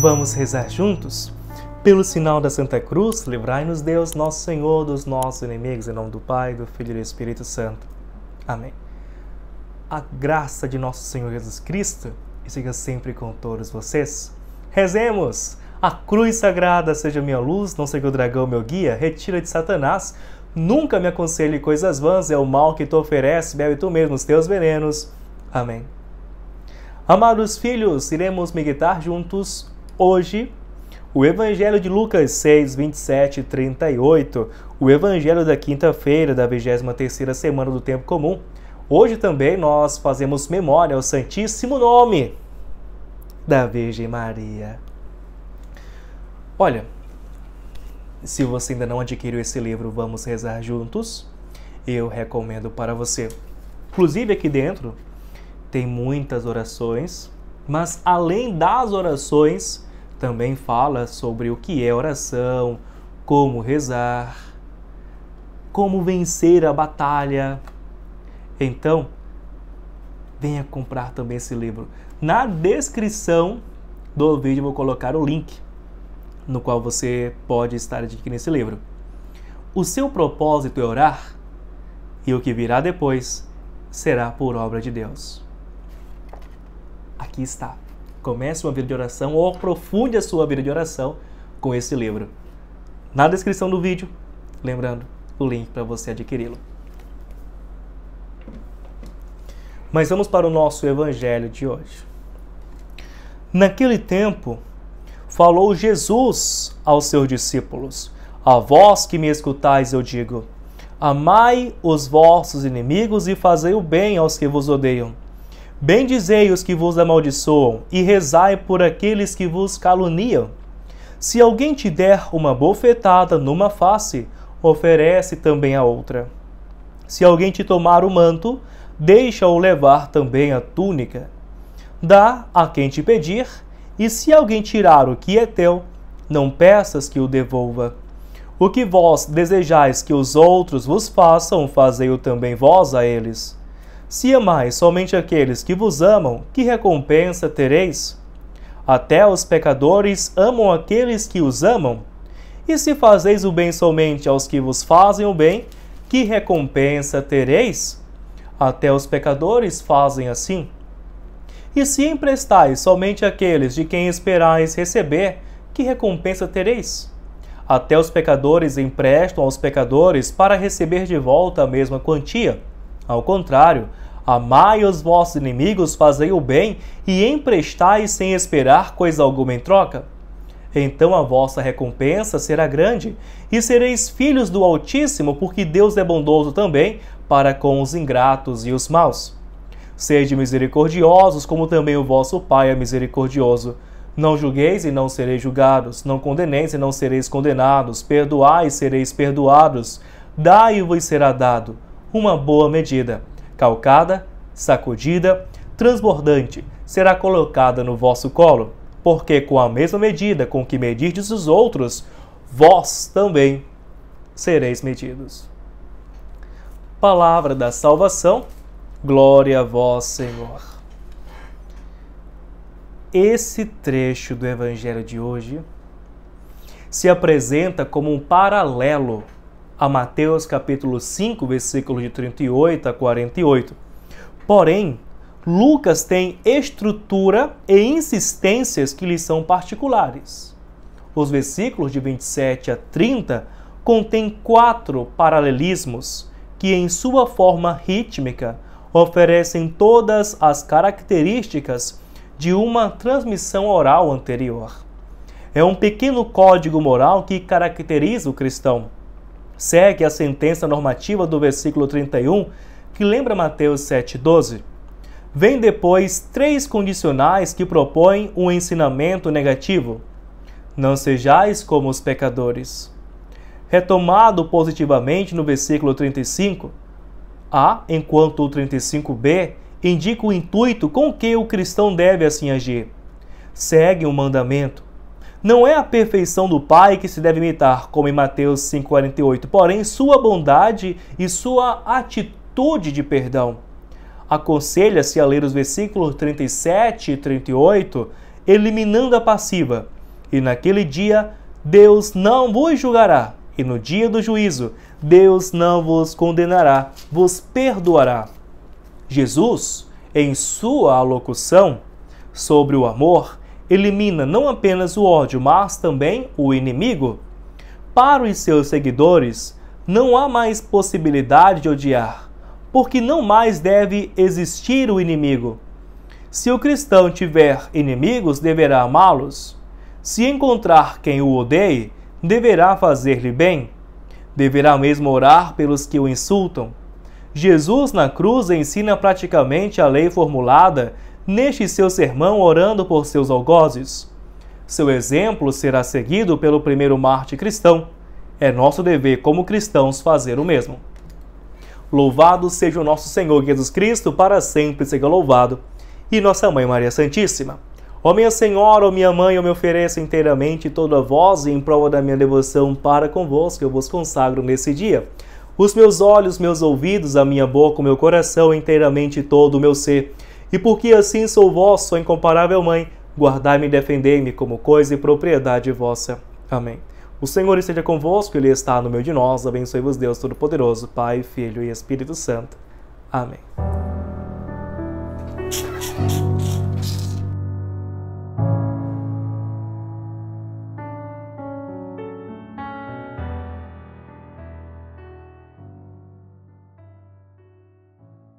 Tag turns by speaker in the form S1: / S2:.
S1: Vamos rezar juntos? Pelo sinal da Santa Cruz, livrai-nos Deus, nosso Senhor, dos nossos inimigos, em nome do Pai, do Filho e do Espírito Santo. Amém. A graça de nosso Senhor Jesus Cristo esteja sempre com todos vocês. Rezemos! A cruz sagrada seja minha luz, não seja o dragão meu guia, retira de Satanás, nunca me aconselhe coisas vãs, é o mal que tu oferece, bebe tu mesmo os teus venenos. Amém. Amados filhos, iremos meditar juntos hoje o Evangelho de Lucas 6, 27 e 38, o Evangelho da quinta-feira da 23 semana do tempo comum. Hoje também nós fazemos memória ao Santíssimo Nome da Virgem Maria. Olha, se você ainda não adquiriu esse livro, vamos rezar juntos. Eu recomendo para você. Inclusive aqui dentro tem muitas orações, mas além das orações, também fala sobre o que é oração, como rezar, como vencer a batalha. Então, venha comprar também esse livro. Na descrição do vídeo vou colocar o link no qual você pode estar adquirindo esse livro. O seu propósito é orar e o que virá depois será por obra de Deus. Aqui está. Comece uma vida de oração ou aprofunde a sua vida de oração com esse livro. Na descrição do vídeo, lembrando, o link para você adquiri-lo. Mas vamos para o nosso evangelho de hoje. Naquele tempo, falou Jesus aos seus discípulos: A vós que me escutais, eu digo: Amai os vossos inimigos e fazei o bem aos que vos odeiam Bendizei os que vos amaldiçoam e rezai por aqueles que vos caluniam. Se alguém te der uma bofetada numa face, oferece também a outra. Se alguém te tomar o manto, deixa-o levar também a túnica. Dá a quem te pedir, e se alguém tirar o que é teu, não peças que o devolva. O que vós desejais que os outros vos façam, fazei-o também vós a eles se amais somente aqueles que vos amam, que recompensa tereis? Até os pecadores amam aqueles que os amam. E se fazeis o bem somente aos que vos fazem o bem, que recompensa tereis? Até os pecadores fazem assim. E se emprestais somente àqueles de quem esperais receber, que recompensa tereis? Até os pecadores emprestam aos pecadores para receber de volta a mesma quantia. Ao contrário, amai os vossos inimigos, fazei o bem e emprestai sem esperar coisa alguma em troca. Então a vossa recompensa será grande, e sereis filhos do Altíssimo, porque Deus é bondoso também para com os ingratos e os maus. Sede misericordiosos, como também o vosso Pai é misericordioso. Não julgueis e não sereis julgados, não condeneis e não sereis condenados, perdoai e sereis perdoados, dai-vos será dado uma boa medida, calcada, sacudida, transbordante, será colocada no vosso colo, porque com a mesma medida com que medirdes os outros, vós também sereis medidos. Palavra da salvação, glória a vós, Senhor. Esse trecho do Evangelho de hoje se apresenta como um paralelo a Mateus capítulo 5, versículos de 38 a 48. Porém, Lucas tem estrutura e insistências que lhe são particulares. Os versículos de 27 a 30 contêm quatro paralelismos que, em sua forma rítmica, oferecem todas as características de uma transmissão oral anterior. É um pequeno código moral que caracteriza o cristão segue a sentença normativa do versículo 31, que lembra Mateus 7,12? Vem depois três condicionais que propõem um ensinamento negativo. Não sejais como os pecadores. Retomado positivamente no versículo 35, A, enquanto o 35b indica o intuito com que o cristão deve assim agir. Segue o um mandamento não é a perfeição do Pai que se deve imitar, como em Mateus 5,48, porém sua bondade e sua atitude de perdão. Aconselha-se a ler os versículos 37 e 38, eliminando a passiva. E naquele dia Deus não vos julgará, e no dia do juízo Deus não vos condenará, vos perdoará. Jesus, em sua alocução sobre o amor, elimina não apenas o ódio, mas também o inimigo? Para os seus seguidores, não há mais possibilidade de odiar, porque não mais deve existir o inimigo. Se o cristão tiver inimigos, deverá amá-los. Se encontrar quem o odeie, deverá fazer-lhe bem. Deverá mesmo orar pelos que o insultam. Jesus na cruz ensina praticamente a lei formulada neste seu sermão orando por seus algozes. Seu exemplo será seguido pelo primeiro Marte cristão. É nosso dever como cristãos fazer o mesmo. Louvado seja o nosso Senhor Jesus Cristo, para sempre seja louvado. E nossa Mãe Maria Santíssima. Ó minha Senhora, ó minha Mãe, eu me ofereço inteiramente toda a voz e em prova da minha devoção para convosco eu vos consagro nesse dia. Os meus olhos, meus ouvidos, a minha boca, o meu coração, inteiramente todo o meu ser e porque assim sou vosso, incomparável Mãe, guardai-me e defendei-me como coisa e propriedade vossa. Amém. O Senhor esteja convosco, Ele está no meio de nós. Abençoe-vos, Deus Todo-Poderoso, Pai, Filho e Espírito Santo. Amém.